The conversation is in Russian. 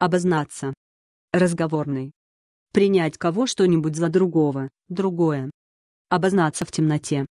Обознаться. Разговорный. Принять кого что-нибудь за другого, другое. Обознаться в темноте.